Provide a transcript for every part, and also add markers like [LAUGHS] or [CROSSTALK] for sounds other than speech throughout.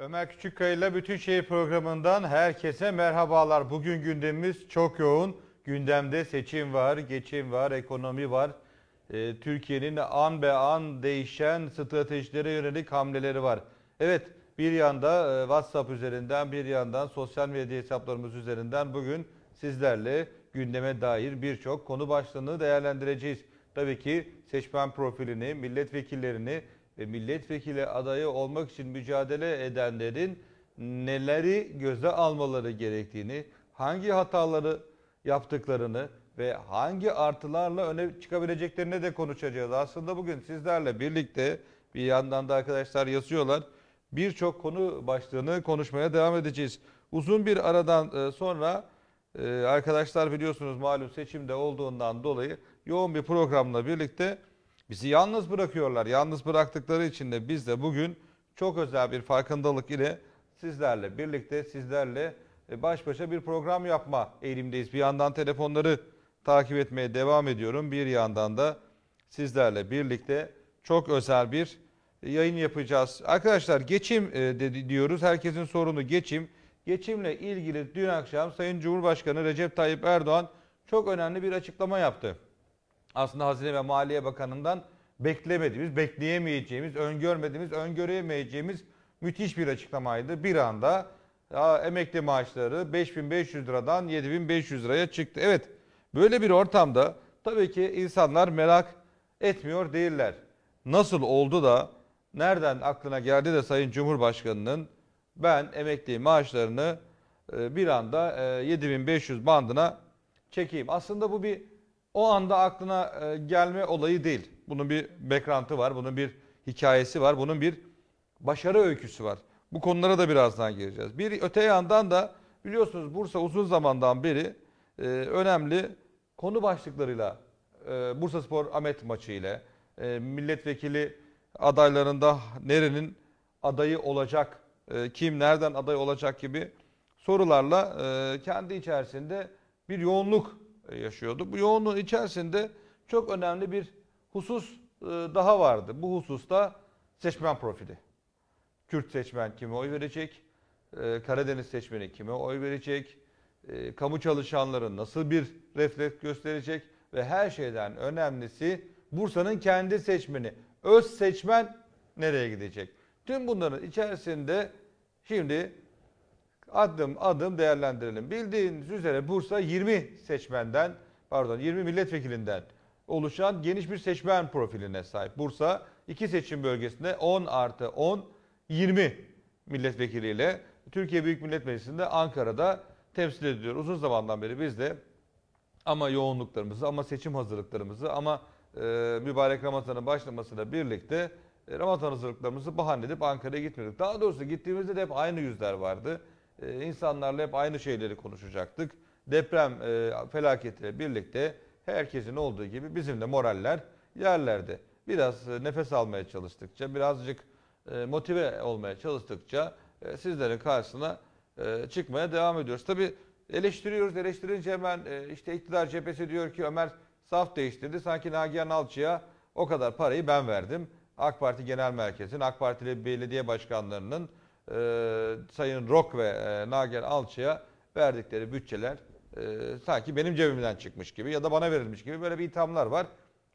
Ömer Küçükkaya ile Bütün Şehir programından herkese merhabalar. Bugün gündemimiz çok yoğun. Gündemde seçim var, geçim var, ekonomi var. Ee, Türkiye'nin an be an değişen stratejilere yönelik hamleleri var. Evet bir yanda e, WhatsApp üzerinden bir yandan sosyal medya hesaplarımız üzerinden bugün sizlerle gündeme dair birçok konu başlığını değerlendireceğiz. Tabii ki seçmen profilini, milletvekillerini, ve milletvekili adayı olmak için mücadele edenlerin neleri göze almaları gerektiğini, hangi hataları yaptıklarını ve hangi artılarla öne çıkabileceklerini de konuşacağız. Aslında bugün sizlerle birlikte bir yandan da arkadaşlar yazıyorlar. Birçok konu başlığını konuşmaya devam edeceğiz. Uzun bir aradan e, sonra e, arkadaşlar biliyorsunuz malum seçimde olduğundan dolayı yoğun bir programla birlikte Bizi yalnız bırakıyorlar. Yalnız bıraktıkları için de biz de bugün çok özel bir farkındalık ile sizlerle birlikte sizlerle e, baş başa bir program yapma eğilimdeyiz. Bir yandan telefonları takip etmeye devam ediyorum. Bir yandan da sizlerle birlikte çok özel bir e, yayın yapacağız. Arkadaşlar geçim e, diyoruz. Herkesin sorunu geçim. Geçimle ilgili dün akşam Sayın Cumhurbaşkanı Recep Tayyip Erdoğan çok önemli bir açıklama yaptı aslında Hazine ve Maliye Bakanı'ndan beklemediğimiz, bekleyemeyeceğimiz, öngörmediğimiz, öngöremeyeceğimiz müthiş bir açıklamaydı. Bir anda ya emekli maaşları 5500 liradan 7500 liraya çıktı. Evet böyle bir ortamda tabii ki insanlar merak etmiyor değiller. Nasıl oldu da nereden aklına geldi de Sayın Cumhurbaşkanı'nın ben emekli maaşlarını e, bir anda 7500 e, bandına çekeyim. Aslında bu bir o anda aklına e, gelme olayı değil. Bunun bir background'ı var, bunun bir hikayesi var, bunun bir başarı öyküsü var. Bu konulara da birazdan gireceğiz. Bir öte yandan da biliyorsunuz Bursa uzun zamandan beri e, önemli konu başlıklarıyla e, Bursa Spor Ahmet maçı ile e, milletvekili adaylarında nerenin adayı olacak, e, kim nereden aday olacak gibi sorularla e, kendi içerisinde bir yoğunluk yaşıyordu. Bu yoğunluğun içerisinde çok önemli bir husus e, daha vardı. Bu hususta seçmen profili. Kürt seçmen kime oy verecek? E, Karadeniz seçmeni kime oy verecek? E, kamu çalışanları nasıl bir refleks gösterecek? Ve her şeyden önemlisi Bursa'nın kendi seçmeni. Öz seçmen nereye gidecek? Tüm bunların içerisinde şimdi adım adım değerlendirelim. Bildiğiniz üzere Bursa 20 seçmenden pardon 20 milletvekilinden oluşan geniş bir seçmen profiline sahip. Bursa iki seçim bölgesinde 10 artı 10 20 milletvekiliyle Türkiye Büyük Millet Meclisi'nde Ankara'da temsil ediliyor. Uzun zamandan beri biz de ama yoğunluklarımızı ama seçim hazırlıklarımızı ama e, mübarek Ramazan'ın başlamasıyla birlikte e, Ramazan hazırlıklarımızı bahane edip Ankara'ya gitmedik. Daha doğrusu gittiğimizde de hep aynı yüzler vardı e, insanlarla hep aynı şeyleri konuşacaktık. Deprem e, felaketiyle birlikte herkesin olduğu gibi bizim de moraller yerlerde. Biraz e, nefes almaya çalıştıkça, birazcık e, motive olmaya çalıştıkça e, sizlerin karşısına e, çıkmaya devam ediyoruz. Tabi eleştiriyoruz, eleştirince hemen e, işte iktidar cephesi diyor ki Ömer saf değiştirdi. Sanki Nagihan Alçı'ya o kadar parayı ben verdim. AK Parti Genel Merkezi'nin, AK Partili belediye başkanlarının e, Sayın Rock ve e, Nager Alçı'ya verdikleri bütçeler e, sanki benim cebimden çıkmış gibi ya da bana verilmiş gibi böyle bir ithamlar var.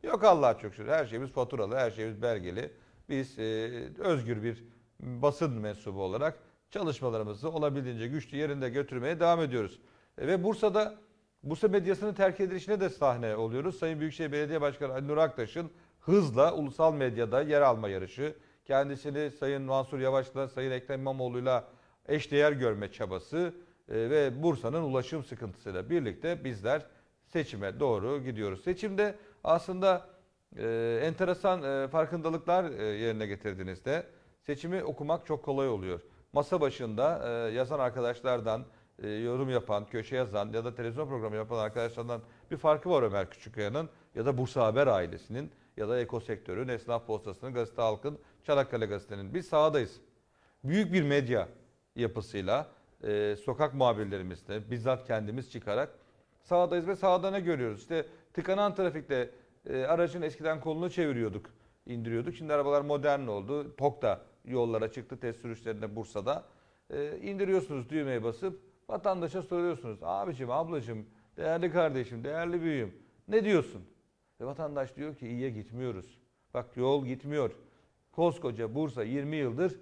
Yok Allah'a çok şükür her şeyimiz faturalı, her şeyimiz belgeli. Biz e, özgür bir basın mensubu olarak çalışmalarımızı olabildiğince güçlü yerinde götürmeye devam ediyoruz. E, ve Bursa'da Bursa medyasının terk edilişine de sahne oluyoruz. Sayın Büyükşehir Belediye Başkanı Ali Nur Aktaş'ın hızla ulusal medyada yer alma yarışı, kendisini Sayın Mansur Yavaş'la, Sayın Ekrem İmamoğlu'yla eşdeğer görme çabası e, ve Bursa'nın ulaşım sıkıntısıyla birlikte bizler seçime doğru gidiyoruz. Seçimde aslında e, enteresan e, farkındalıklar e, yerine getirdiğinizde seçimi okumak çok kolay oluyor. Masa başında e, yazan arkadaşlardan, e, yorum yapan, köşe yazan ya da televizyon programı yapan arkadaşlardan bir farkı var Ömer Küçükkaya'nın ya da Bursa Haber ailesinin ya da Eko Sektör'ün, Esnaf Postası'nın, Gazete Halk'ın Çanakkale Gazete'nin. Biz sahadayız. Büyük bir medya yapısıyla e, sokak muhabirlerimizle bizzat kendimiz çıkarak sahadayız ve sahada ne görüyoruz? İşte tıkanan trafikte e, aracın eskiden kolunu çeviriyorduk, indiriyorduk. Şimdi arabalar modern oldu. Tok da yollara çıktı test sürüşlerinde Bursa'da. E, indiriyorsunuz düğmeye basıp vatandaşa soruyorsunuz. Abicim, ablacım, değerli kardeşim, değerli büyüğüm ne diyorsun? Ve vatandaş diyor ki iyiye gitmiyoruz. Bak yol gitmiyor koskoca Bursa 20 yıldır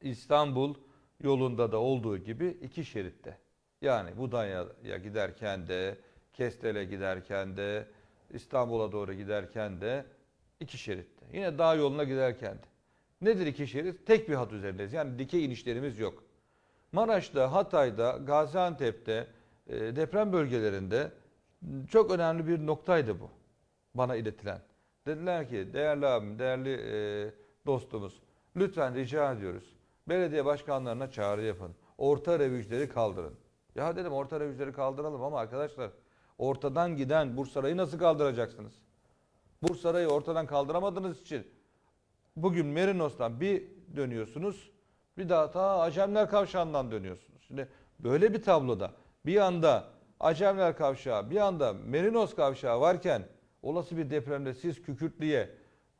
İstanbul yolunda da olduğu gibi iki şeritte. Yani Budanya'ya giderken de, Kestel'e giderken de, İstanbul'a doğru giderken de iki şeritte. Yine dağ yoluna giderken de. Nedir iki şerit? Tek bir hat üzerindeyiz. Yani dikey inişlerimiz yok. Maraş'ta, Hatay'da, Gaziantep'te e, deprem bölgelerinde çok önemli bir noktaydı bu. Bana iletilen. Dediler ki değerli abim, değerli e, dostumuz lütfen rica ediyoruz. Belediye başkanlarına çağrı yapın. Orta refüjleri kaldırın. Ya dedim orta refüjleri kaldıralım ama arkadaşlar ortadan giden Bursaray'ı nasıl kaldıracaksınız? Bursaray'ı ortadan kaldıramadığınız için bugün Merinos'tan bir dönüyorsunuz bir daha ta Acemler Kavşağı'ndan dönüyorsunuz. Şimdi böyle bir tabloda bir anda Acemler Kavşağı bir anda Merinos Kavşağı varken olası bir depremde siz Kükürtlü'ye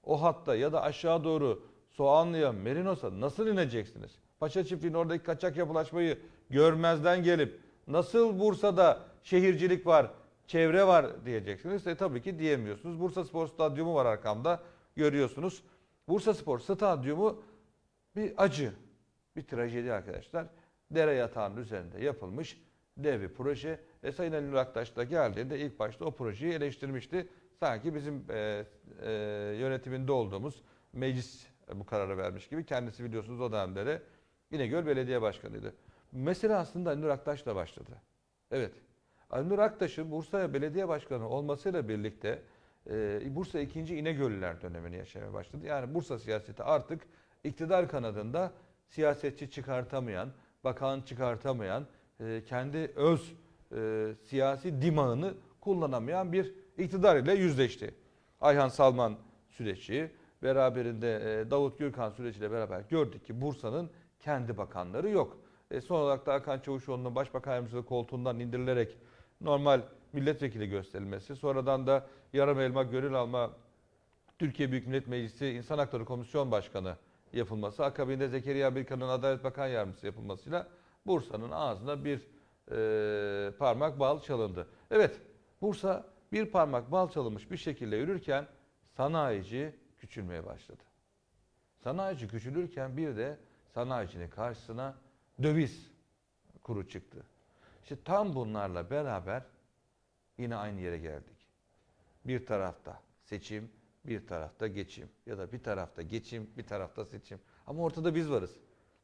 o hatta ya da aşağı doğru Soğanlı'ya, Merinos'a nasıl ineceksiniz? Paşa çiftliğinin oradaki kaçak yapılaşmayı görmezden gelip nasıl Bursa'da şehircilik var, çevre var diyeceksiniz. E tabii ki diyemiyorsunuz. Bursa Spor Stadyumu var arkamda görüyorsunuz. Bursa Spor Stadyumu bir acı, bir trajedi arkadaşlar. Dere yatağının üzerinde yapılmış dev bir proje. E Sayın Ali Aktaş da geldiğinde ilk başta o projeyi eleştirmişti sanki bizim e, e, yönetiminde olduğumuz meclis bu kararı vermiş gibi. Kendisi biliyorsunuz o dönemleri İnegöl Belediye Başkanı'ydı. Mesele aslında Anur Aktaş'la başladı. Evet. Anur Aktaş'ın Bursa'ya Belediye Başkanı olmasıyla birlikte e, Bursa 2. İnegöllüler dönemini yaşamaya başladı. Yani Bursa siyaseti artık iktidar kanadında siyasetçi çıkartamayan, bakan çıkartamayan, e, kendi öz e, siyasi dimağını kullanamayan bir iktidar ile yüzleşti. Ayhan Salman süreci, beraberinde e, Davut Gürkan süreciyle beraber gördük ki Bursa'nın kendi bakanları yok. E son olarak da Hakan Çavuşoğlu'nun başbakan yardımcılığı koltuğundan indirilerek normal milletvekili gösterilmesi, sonradan da yarım elma gönül alma Türkiye Büyük Millet Meclisi İnsan Hakları Komisyon Başkanı yapılması, akabinde Zekeriya Birkan'ın Adalet Bakan Yardımcısı yapılmasıyla Bursa'nın ağzına bir e, parmak bağlı çalındı. Evet, Bursa bir parmak bal çalınmış bir şekilde yürürken sanayici küçülmeye başladı. Sanayici küçülürken bir de sanayicinin karşısına döviz kuru çıktı. İşte tam bunlarla beraber yine aynı yere geldik. Bir tarafta seçim, bir tarafta geçim ya da bir tarafta geçim, bir tarafta seçim. Ama ortada biz varız.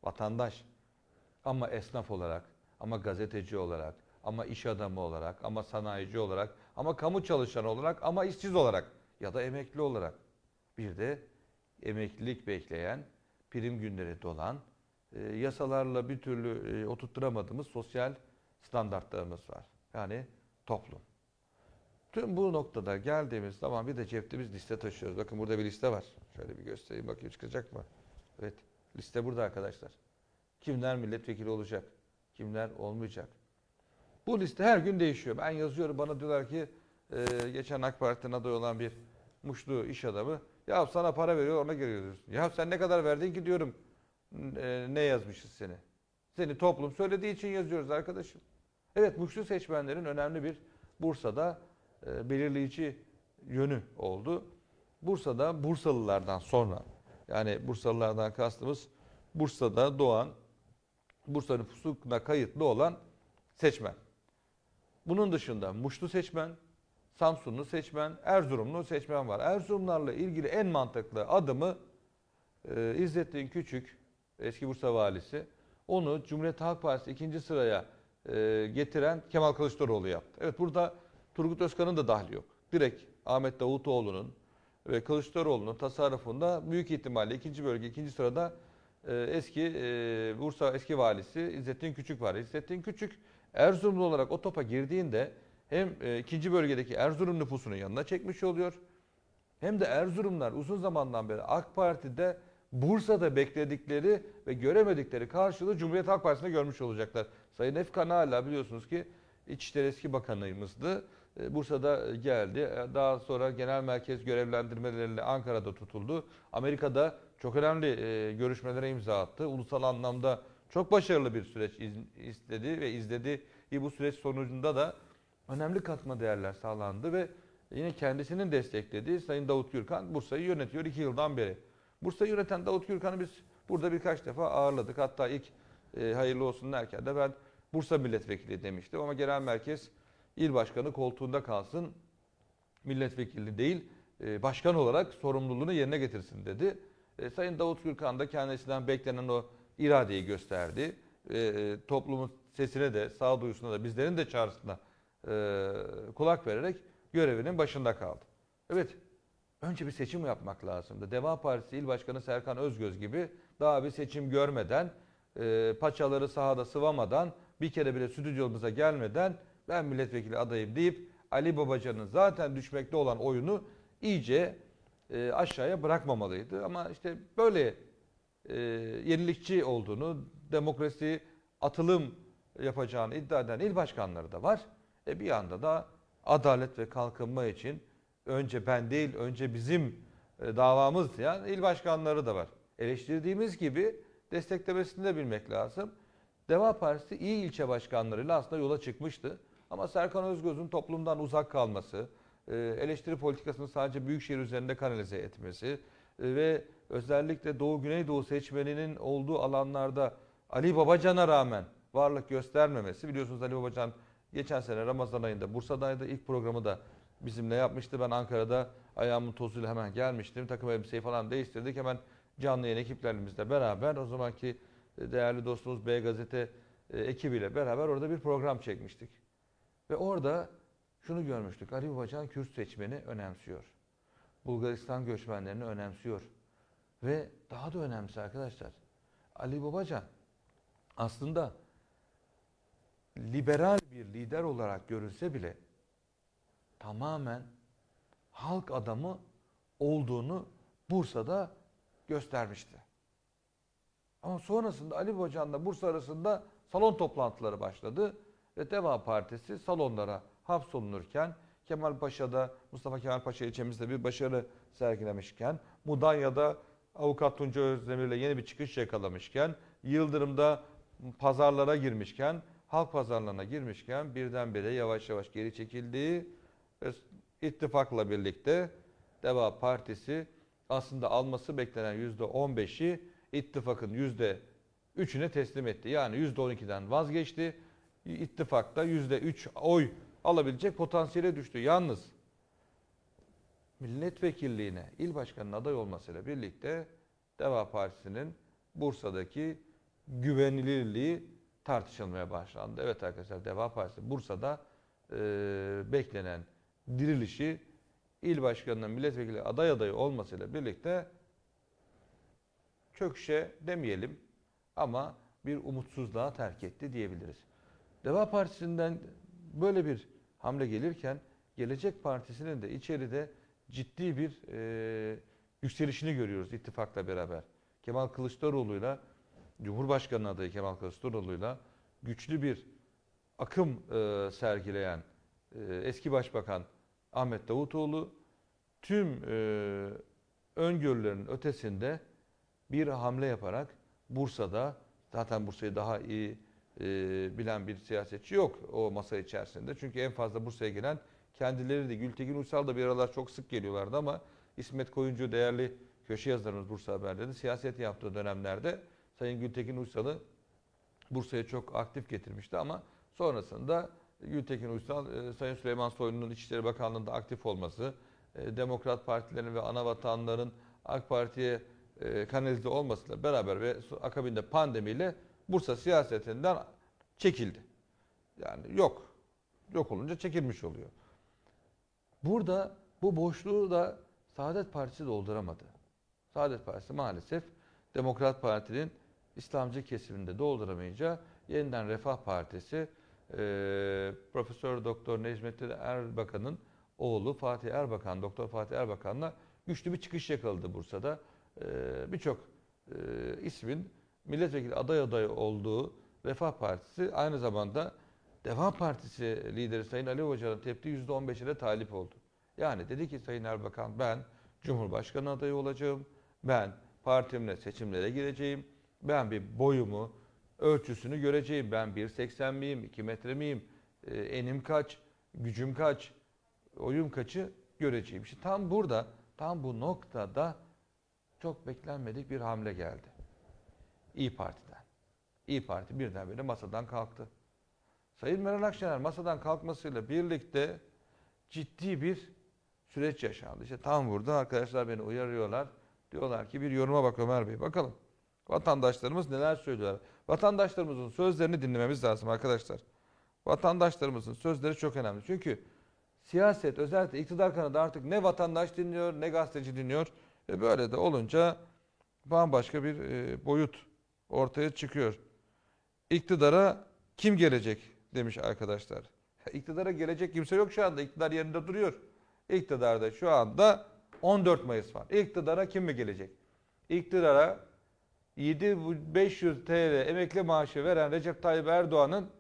Vatandaş. Ama esnaf olarak, ama gazeteci olarak, ama iş adamı olarak, ama sanayici olarak, ama kamu çalışanı olarak ama işsiz olarak ya da emekli olarak. Bir de emeklilik bekleyen, prim günleri dolan, e, yasalarla bir türlü e, oturtturamadığımız sosyal standartlarımız var. Yani toplum. Tüm bu noktada geldiğimiz zaman bir de cepte biz liste taşıyoruz. Bakın burada bir liste var. Şöyle bir göstereyim bakayım çıkacak mı? Evet liste burada arkadaşlar. Kimler milletvekili olacak? Kimler olmayacak? Bu liste her gün değişiyor. Ben yazıyorum bana diyorlar ki e, geçen AK Parti'nin adayı olan bir Muşlu iş adamı. Ya sana para veriyor ona geliyorsun. Ya sen ne kadar verdin ki diyorum e, ne yazmışız seni. Seni toplum söylediği için yazıyoruz arkadaşım. Evet Muşlu seçmenlerin önemli bir Bursa'da e, belirleyici yönü oldu. Bursa'da Bursalılardan sonra yani Bursalılardan kastımız Bursa'da doğan Bursa nüfusuna kayıtlı olan seçmen. Bunun dışında Muşlu seçmen, Samsunlu seçmen, Erzurumlu seçmen var. Erzurumlarla ilgili en mantıklı adımı e, İzzettin Küçük, eski Bursa valisi, onu Cumhuriyet Halk Partisi ikinci sıraya e, getiren Kemal Kılıçdaroğlu yaptı. Evet burada Turgut Özkan'ın da dahli yok. Direkt Ahmet Davutoğlu'nun ve Kılıçdaroğlu'nun tasarrufunda büyük ihtimalle ikinci bölge, ikinci sırada e, eski e, Bursa eski valisi İzzettin Küçük var. İzzettin Küçük Erzurumlu olarak o topa girdiğinde hem e, ikinci bölgedeki Erzurum nüfusunun yanına çekmiş oluyor. Hem de Erzurumlar uzun zamandan beri AK Parti'de Bursa'da bekledikleri ve göremedikleri karşılığı Cumhuriyet Halk Partisi'nde görmüş olacaklar. Sayın Efkan hala biliyorsunuz ki İçişleri eski bakanımızdı. E, Bursa'da geldi. E, daha sonra genel merkez görevlendirmeleriyle Ankara'da tutuldu. Amerika'da çok önemli görüşmelere imza attı. Ulusal anlamda çok başarılı bir süreç istedi ve izledi. Bu süreç sonucunda da önemli katma değerler sağlandı ve yine kendisinin desteklediği Sayın Davut Gürkan Bursa'yı yönetiyor 2 yıldan beri. Bursa'yı yöneten Davut Gürkan'ı biz burada birkaç defa ağırladık. Hatta ilk e, hayırlı olsun derken de ben Bursa milletvekili demiştim ama genel merkez il başkanı koltuğunda kalsın. Milletvekili değil, e, başkan olarak sorumluluğunu yerine getirsin dedi. E, Sayın Davut Gürkan da kendisinden beklenen o iradeyi gösterdi. E, toplumun sesine de, sağduyusuna da, bizlerin de çağrısına e, kulak vererek görevinin başında kaldı. Evet, önce bir seçim yapmak lazımdı. Deva Partisi İl Başkanı Serkan Özgöz gibi daha bir seçim görmeden, e, paçaları sahada sıvamadan, bir kere bile stüdyomuza gelmeden ben milletvekili adayım deyip Ali Babacan'ın zaten düşmekte olan oyunu iyice e, aşağıya bırakmamalıydı. Ama işte böyle e, yenilikçi olduğunu, demokrasi atılım yapacağını iddia eden il başkanları da var. E bir yanda da adalet ve kalkınma için önce ben değil, önce bizim e, davamız yani il başkanları da var. Eleştirdiğimiz gibi desteklemesini de bilmek lazım. Deva Partisi iyi ilçe başkanlarıyla aslında yola çıkmıştı. Ama Serkan Özgöz'ün toplumdan uzak kalması, e, eleştiri politikasını sadece büyükşehir üzerinde kanalize etmesi, e, ve özellikle Doğu Güneydoğu seçmeninin olduğu alanlarda Ali Babacan'a rağmen varlık göstermemesi. Biliyorsunuz Ali Babacan geçen sene Ramazan ayında Bursa'daydı. ilk programı da bizimle yapmıştı. Ben Ankara'da ayağımın tozuyla hemen gelmiştim. Takım elbiseyi falan değiştirdik. Hemen canlı yayın ekiplerimizle beraber o zamanki e, değerli dostumuz B Gazete e, ekibiyle beraber orada bir program çekmiştik. Ve orada şunu görmüştük. Ali Babacan Kürt seçmeni önemsiyor. Bulgaristan göçmenlerini önemsiyor. Ve daha da önemlisi arkadaşlar Ali Babacan aslında liberal bir lider olarak görünse bile tamamen halk adamı olduğunu Bursa'da göstermişti. Ama sonrasında Ali Babacan'la Bursa arasında salon toplantıları başladı ve Deva Partisi salonlara hapsolunurken Kemal Paşa'da Mustafa Kemal Paşa ilçemizde bir başarı sergilemişken, Mudanya'da Avukat Tunca Özdemir'le yeni bir çıkış yakalamışken, Yıldırım'da pazarlara girmişken, halk pazarlarına girmişken birdenbire yavaş yavaş geri çekildiği ittifakla birlikte Deva Partisi aslında alması beklenen %15'i ittifakın %3'üne teslim etti. Yani %12'den vazgeçti. İttifakta %3 oy alabilecek potansiyele düştü. Yalnız milletvekilliğine il başkanının aday olmasıyla birlikte Deva Partisi'nin Bursa'daki güvenilirliği tartışılmaya başlandı. Evet arkadaşlar Deva Partisi Bursa'da e, beklenen dirilişi il başkanının milletvekili aday adayı olmasıyla birlikte çöküşe demeyelim ama bir umutsuzluğa terk etti diyebiliriz. Deva Partisi'nden böyle bir hamle gelirken Gelecek Partisi'nin de içeride ciddi bir e, yükselişini görüyoruz ittifakla beraber. Kemal Kılıçdaroğlu'yla Cumhurbaşkanı adayı Kemal Kılıçdaroğlu'yla güçlü bir akım e, sergileyen e, eski başbakan Ahmet Davutoğlu tüm e, öngörülerin ötesinde bir hamle yaparak Bursa'da zaten Bursa'yı daha iyi e, bilen bir siyasetçi yok o masa içerisinde. Çünkü en fazla Bursa'ya gelen kendileri de Gültekin Uysal da bir aralar çok sık geliyorlardı ama İsmet Koyuncu değerli köşe yazarımız Bursa Haberleri siyaset yaptığı dönemlerde Sayın Gültekin Uysal'ı Bursa'ya çok aktif getirmişti ama sonrasında Gültekin Uysal, e, Sayın Süleyman Soylu'nun İçişleri Bakanlığı'nda aktif olması, e, Demokrat Partilerin ve ana vatanların AK Parti'ye e, kanalize olmasıyla beraber ve akabinde pandemiyle Bursa siyasetinden çekildi. Yani yok. Yok olunca çekilmiş oluyor. Burada bu boşluğu da Saadet Partisi dolduramadı. Saadet Partisi maalesef Demokrat Parti'nin İslamcı kesiminde dolduramayınca yeniden Refah Partisi e, Profesör Doktor Necmettin Erbakan'ın oğlu Fatih Erbakan, Doktor Fatih Erbakan'la güçlü bir çıkış yakaladı Bursa'da. E, Birçok e, ismin milletvekili aday adayı olduğu Refah Partisi aynı zamanda Deva Partisi lideri Sayın Ali Hoca'nın tepti %15'e de talip oldu. Yani dedi ki Sayın Erbakan ben Cumhurbaşkanı adayı olacağım. Ben partimle seçimlere gireceğim. Ben bir boyumu, ölçüsünü göreceğim. Ben 1.80 miyim, 2 metre miyim, e, enim kaç, gücüm kaç, oyum kaçı göreceğim. İşte tam burada, tam bu noktada çok beklenmedik bir hamle geldi. İyi Parti'den. İyi Parti birdenbire masadan kalktı. Sayın Meral Akşener masadan kalkmasıyla birlikte ciddi bir süreç yaşandı. İşte tam burada arkadaşlar beni uyarıyorlar. Diyorlar ki bir yoruma bak Ömer Bey bakalım. Vatandaşlarımız neler söylüyorlar? Vatandaşlarımızın sözlerini dinlememiz lazım arkadaşlar. Vatandaşlarımızın sözleri çok önemli. Çünkü siyaset özellikle iktidar kanadı artık ne vatandaş dinliyor ne gazeteci dinliyor. E böyle de olunca bambaşka bir e, boyut ortaya çıkıyor. İktidara kim gelecek demiş arkadaşlar. İktidara gelecek kimse yok şu anda. İktidar yerinde duruyor. İktidarda şu anda 14 Mayıs var. İktidara kim mi gelecek? İktidara 7500 TL emekli maaşı veren Recep Tayyip Erdoğan'ın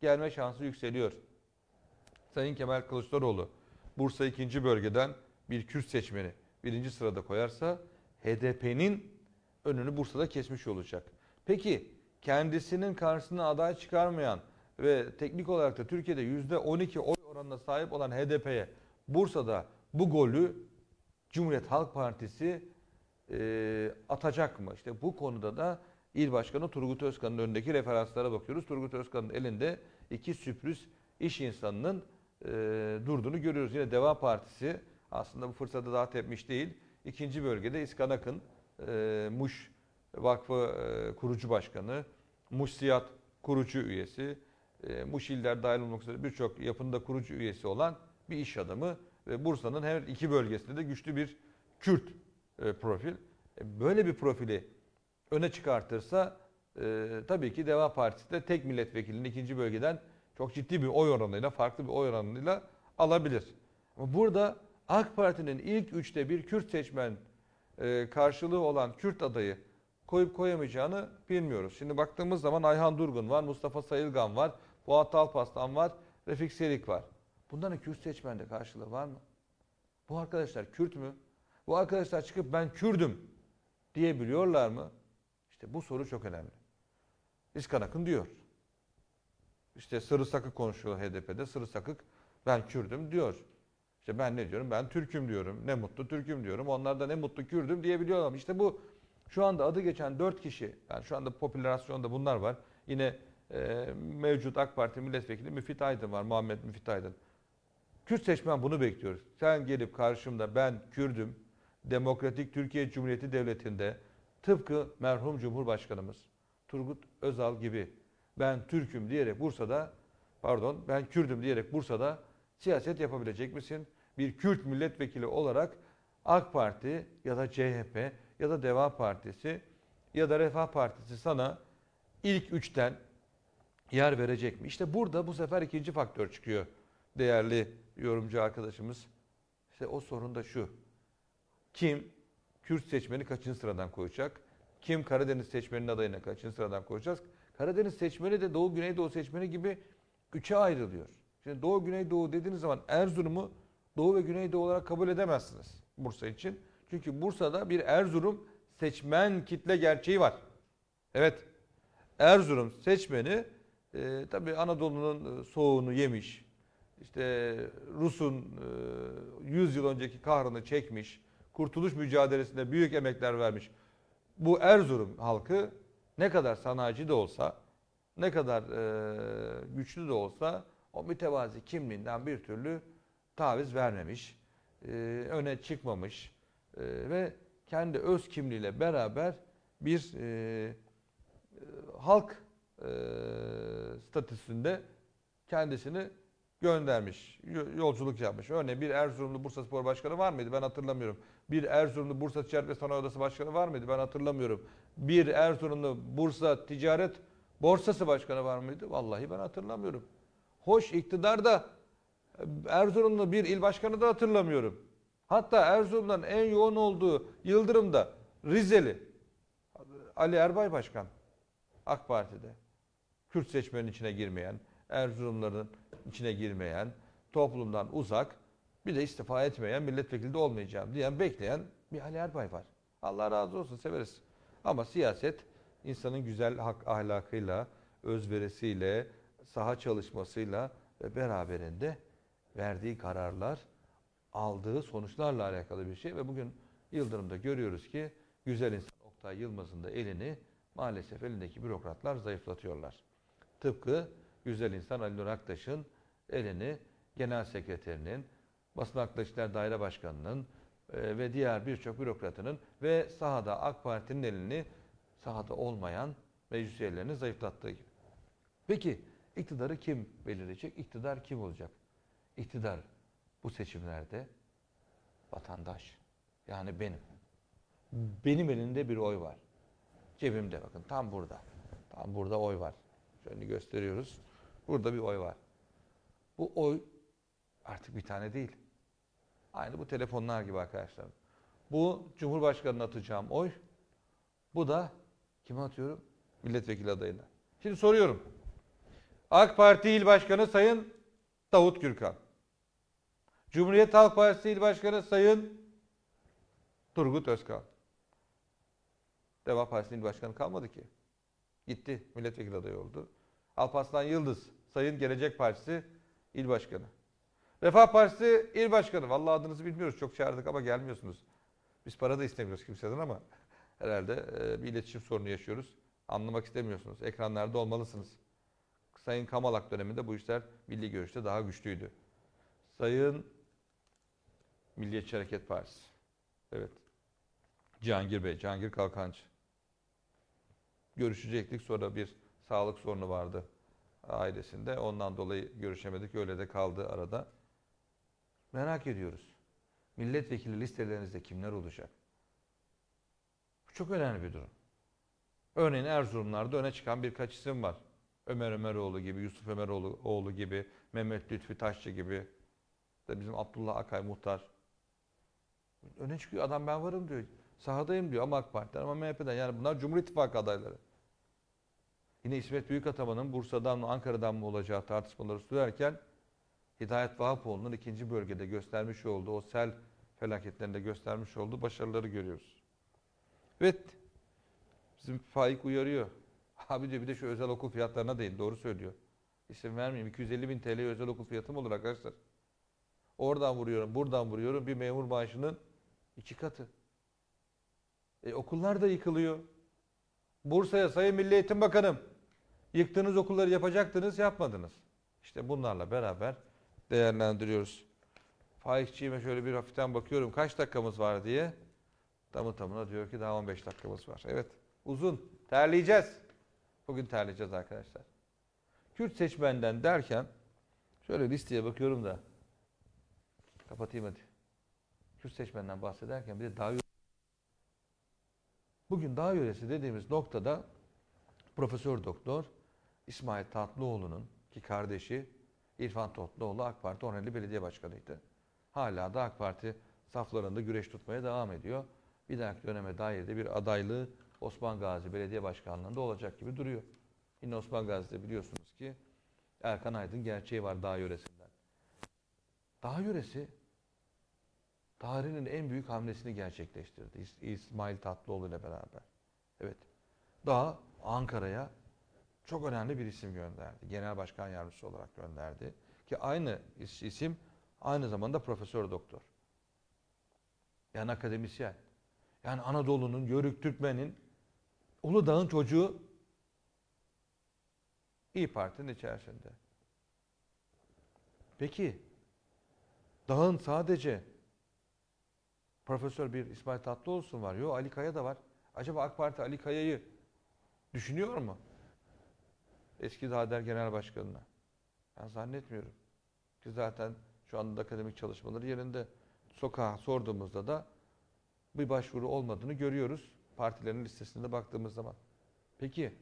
gelme şansı yükseliyor. Sayın Kemal Kılıçdaroğlu Bursa 2. bölgeden bir Kürt seçmeni birinci sırada koyarsa HDP'nin önünü Bursa'da kesmiş olacak. Peki kendisinin karşısına aday çıkarmayan ve teknik olarak da Türkiye'de yüzde %12 oy oranına sahip olan HDP'ye Bursa'da bu golü Cumhuriyet Halk Partisi e, atacak mı? İşte bu konuda da İl Başkanı Turgut Özkan'ın önündeki referanslara bakıyoruz. Turgut Özkan'ın elinde iki sürpriz iş insanının e, durduğunu görüyoruz. Yine Deva Partisi aslında bu fırsatı daha tepmiş değil. İkinci bölgede İskanak'ın e, Muş Vakfı kurucu başkanı, Muşsiyat kurucu üyesi, Muş İller dahil olmak üzere birçok yapında kurucu üyesi olan bir iş adamı ve Bursa'nın her iki bölgesinde de güçlü bir Kürt profil. E, böyle bir profili öne çıkartırsa tabii ki Deva Partisi de tek milletvekilinin ikinci bölgeden çok ciddi bir oy oranıyla, farklı bir oy oranıyla alabilir. burada AK Parti'nin ilk üçte bir Kürt seçmen karşılığı olan Kürt adayı koyup koyamayacağını bilmiyoruz. Şimdi baktığımız zaman Ayhan Durgun var, Mustafa Sayılgan var, Fuat Alpaslan var, Refik Serik var. Bunların Kürt seçmende karşılığı var mı? Bu arkadaşlar Kürt mü? Bu arkadaşlar çıkıp ben Kürdüm diyebiliyorlar mı? İşte bu soru çok önemli. İskan Akın diyor. İşte Sırı Sakık konuşuyor HDP'de. Sırı Sakık ben Kürdüm diyor. İşte ben ne diyorum? Ben Türk'üm diyorum. Ne mutlu Türk'üm diyorum. Onlar da ne mutlu Kürdüm diyebiliyorlar. İşte bu şu anda adı geçen 4 kişi, yani şu anda popülasyonda bunlar var. Yine e, mevcut AK Parti milletvekili Müfit Aydın var, Muhammed Müfit Aydın. Kürt seçmen bunu bekliyor. Sen gelip karşımda ben Kürdüm, Demokratik Türkiye Cumhuriyeti Devleti'nde tıpkı merhum Cumhurbaşkanımız Turgut Özal gibi ben Türk'üm diyerek Bursa'da, pardon ben Kürdüm diyerek Bursa'da siyaset yapabilecek misin? Bir Kürt milletvekili olarak AK Parti ya da CHP ya da Deva Partisi ya da Refah Partisi sana ilk üçten yer verecek mi? İşte burada bu sefer ikinci faktör çıkıyor değerli yorumcu arkadaşımız. İşte o sorun da şu. Kim Kürt seçmeni kaçıncı sıradan koyacak? Kim Karadeniz seçmeninin adayına kaçıncı sıradan koyacağız? Karadeniz seçmeni de Doğu Güneydoğu seçmeni gibi üçe ayrılıyor. Şimdi Doğu Güneydoğu dediğiniz zaman Erzurum'u Doğu ve Güneydoğu olarak kabul edemezsiniz Bursa için. Çünkü Bursa'da bir Erzurum seçmen kitle gerçeği var. Evet. Erzurum seçmeni e, tabii Anadolu'nun e, soğuğunu yemiş. İşte Rus'un e, 100 yıl önceki kahrını çekmiş. Kurtuluş mücadelesinde büyük emekler vermiş. Bu Erzurum halkı ne kadar sanayici de olsa, ne kadar e, güçlü de olsa o mütevazi kimliğinden bir türlü taviz vermemiş. E, öne çıkmamış ee, ve kendi öz kimliğiyle beraber bir e, e halk e, statüsünde kendisini göndermiş, yolculuk yapmış. Örneğin bir Erzurumlu Bursa Spor Başkanı var mıydı? Ben hatırlamıyorum. Bir Erzurumlu Bursa Ticaret ve Sanayi Odası Başkanı var mıydı? Ben hatırlamıyorum. Bir Erzurumlu Bursa Ticaret Borsası Başkanı var mıydı? Vallahi ben hatırlamıyorum. Hoş iktidar da e, Erzurumlu bir il başkanı da hatırlamıyorum. Hatta Erzurum'dan en yoğun olduğu Yıldırım'da Rizeli Ali Erbay Başkan AK Parti'de Kürt seçmenin içine girmeyen, Erzurumların içine girmeyen, toplumdan uzak bir de istifa etmeyen milletvekili de olmayacağım diyen bekleyen bir Ali Erbay var. Allah razı olsun severiz. Ama siyaset insanın güzel hak ahlakıyla, özverisiyle, saha çalışmasıyla ve beraberinde verdiği kararlar aldığı sonuçlarla alakalı bir şey ve bugün Yıldırım'da görüyoruz ki güzel insan Oktay Yılmaz'ın da elini maalesef elindeki bürokratlar zayıflatıyorlar. Tıpkı güzel insan Ali Nur Aktaş'ın elini genel sekreterinin, basın haklı daire başkanının e, ve diğer birçok bürokratının ve sahada AK Parti'nin elini sahada olmayan meclis üyelerini zayıflattığı gibi. Peki iktidarı kim belirleyecek? İktidar kim olacak? İktidar bu seçimlerde vatandaş yani benim benim elinde bir oy var. Cebimde bakın tam burada. Tam burada oy var. Şöyle gösteriyoruz. Burada bir oy var. Bu oy artık bir tane değil. Aynı bu telefonlar gibi arkadaşlar. Bu Cumhurbaşkanı'na atacağım oy. Bu da kime atıyorum? Milletvekili adayına. Şimdi soruyorum. AK Parti İl Başkanı Sayın Davut Gürkan. Cumhuriyet Halk Partisi İl Başkanı Sayın Turgut Özkan. Deva Partisi'nin İl başkanı kalmadı ki. Gitti. Milletvekili adayı oldu. Alparslan Yıldız. Sayın Gelecek Partisi İl başkanı. Refah Partisi İl başkanı. Valla adınızı bilmiyoruz. Çok çağırdık ama gelmiyorsunuz. Biz para da istemiyoruz kimseden ama herhalde e, bir iletişim sorunu yaşıyoruz. Anlamak istemiyorsunuz. Ekranlarda olmalısınız. Sayın Kamalak döneminde bu işler milli görüşte daha güçlüydü. Sayın Milliyetçi Hareket Partisi. Evet. Cihangir Bey, Cihangir Kalkancı. Görüşecektik sonra bir sağlık sorunu vardı ailesinde. Ondan dolayı görüşemedik. Öyle de kaldı arada. Merak ediyoruz. Milletvekili listelerinizde kimler olacak? Bu çok önemli bir durum. Örneğin Erzurumlarda öne çıkan birkaç isim var. Ömer Ömeroğlu gibi, Yusuf Ömeroğlu oğlu gibi, Mehmet Lütfi Taşçı gibi, de bizim Abdullah Akay Muhtar Öne çıkıyor adam ben varım diyor. Sahadayım diyor ama AK Parti'den ama MHP'den. Yani bunlar Cumhur İttifakı adayları. Yine İsmet Büyükataman'ın Bursa'dan mı Ankara'dan mı olacağı tartışmaları sürerken Hidayet Vahapoğlu'nun ikinci bölgede göstermiş olduğu o sel felaketlerinde göstermiş olduğu başarıları görüyoruz. Evet. Bizim Faik uyarıyor. [LAUGHS] Abi diyor bir de şu özel okul fiyatlarına değil. Doğru söylüyor. İsim vermeyeyim. 250 bin TL özel okul fiyatı mı olur arkadaşlar? Oradan vuruyorum, buradan vuruyorum. Bir memur maaşının İki katı. E, okullar da yıkılıyor. Bursa'ya Sayın Milli Eğitim Bakanım yıktığınız okulları yapacaktınız yapmadınız. İşte bunlarla beraber değerlendiriyoruz. Faikçiğime şöyle bir hafiften bakıyorum kaç dakikamız var diye. Tamı tamına diyor ki daha 15 dakikamız var. Evet uzun terleyeceğiz. Bugün terleyeceğiz arkadaşlar. Kürt seçmenden derken şöyle listeye bakıyorum da kapatayım hadi. Kürt seçmenden bahsederken bir de dağ yöresi. Bugün dağ yöresi dediğimiz noktada Profesör Doktor İsmail Tatlıoğlu'nun ki kardeşi İrfan Tatlıoğlu AK Parti Onelli Belediye Başkanı'ydı. Hala da AK Parti saflarında güreş tutmaya devam ediyor. Bir dahaki döneme dair de bir adaylığı Osman Gazi Belediye Başkanlığı'nda olacak gibi duruyor. Yine Osman Gazi'de biliyorsunuz ki Erkan Aydın gerçeği var dağ yöresinden. Dağ yöresi Tarihinin en büyük hamlesini gerçekleştirdi İsmail Tatlıoğlu ile beraber. Evet. Daha Ankara'ya çok önemli bir isim gönderdi. Genel Başkan Yardımcısı olarak gönderdi. Ki aynı isim aynı zamanda profesör doktor. Yani akademisyen. Yani Anadolu'nun, Yörük Türkmen'in, Uludağ'ın çocuğu İyi Parti'nin içerisinde. Peki, dağın sadece Profesör bir İsmail Tatlıoğlu'sun var. yok Ali Kaya da var. Acaba AK Parti Ali Kaya'yı düşünüyor mu? Eski Dader Genel Başkanı'na. Ben zannetmiyorum. Ki zaten şu anda akademik çalışmaları yerinde. Sokağa sorduğumuzda da bir başvuru olmadığını görüyoruz. Partilerin listesinde baktığımız zaman. Peki